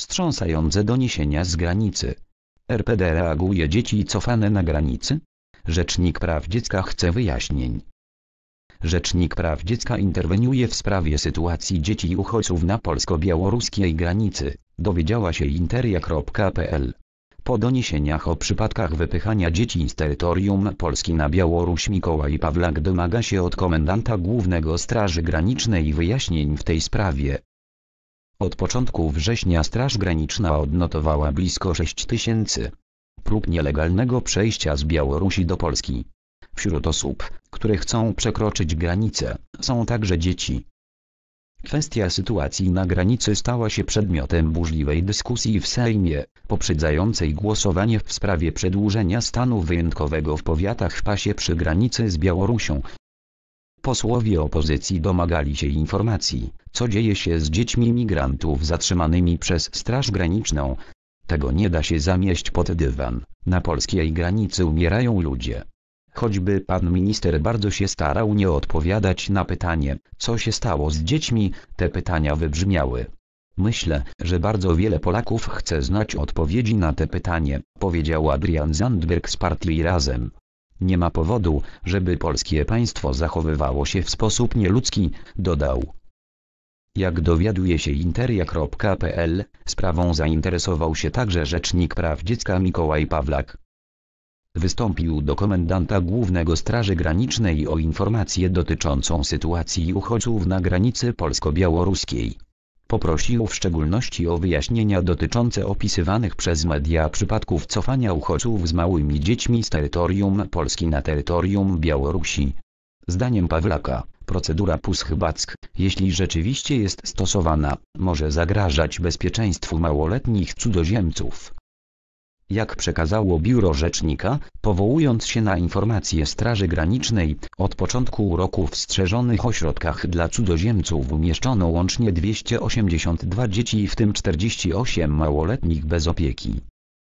wstrząsające doniesienia z granicy. RPD reaguje dzieci cofane na granicy? Rzecznik Praw Dziecka chce wyjaśnień. Rzecznik Praw Dziecka interweniuje w sprawie sytuacji dzieci i uchodźców na polsko-białoruskiej granicy, dowiedziała się interia.pl. Po doniesieniach o przypadkach wypychania dzieci z terytorium Polski na Białoruś Mikołaj Pawlak domaga się od komendanta głównego Straży Granicznej wyjaśnień w tej sprawie. Od początku września Straż Graniczna odnotowała blisko 6 tysięcy prób nielegalnego przejścia z Białorusi do Polski. Wśród osób, które chcą przekroczyć granicę, są także dzieci. Kwestia sytuacji na granicy stała się przedmiotem burzliwej dyskusji w Sejmie, poprzedzającej głosowanie w sprawie przedłużenia stanu wyjątkowego w powiatach w pasie przy granicy z Białorusią, Posłowie opozycji domagali się informacji, co dzieje się z dziećmi migrantów zatrzymanymi przez Straż Graniczną. Tego nie da się zamieść pod dywan, na polskiej granicy umierają ludzie. Choćby pan minister bardzo się starał nie odpowiadać na pytanie, co się stało z dziećmi, te pytania wybrzmiały. Myślę, że bardzo wiele Polaków chce znać odpowiedzi na te pytanie, powiedział Adrian Zandberg z partii Razem. Nie ma powodu, żeby polskie państwo zachowywało się w sposób nieludzki, dodał. Jak dowiaduje się interia.pl, sprawą zainteresował się także Rzecznik Praw Dziecka Mikołaj Pawlak. Wystąpił do komendanta głównego Straży Granicznej o informację dotyczącą sytuacji uchodźców na granicy polsko-białoruskiej. Poprosił w szczególności o wyjaśnienia dotyczące opisywanych przez media przypadków cofania uchodźców z małymi dziećmi z terytorium Polski na terytorium Białorusi. Zdaniem Pawlaka, procedura Puschback, jeśli rzeczywiście jest stosowana, może zagrażać bezpieczeństwu małoletnich cudzoziemców jak przekazało biuro rzecznika, powołując się na informacje Straży Granicznej, od początku roku w strzeżonych ośrodkach dla cudzoziemców umieszczono łącznie 282 dzieci w tym 48 małoletnich bez opieki.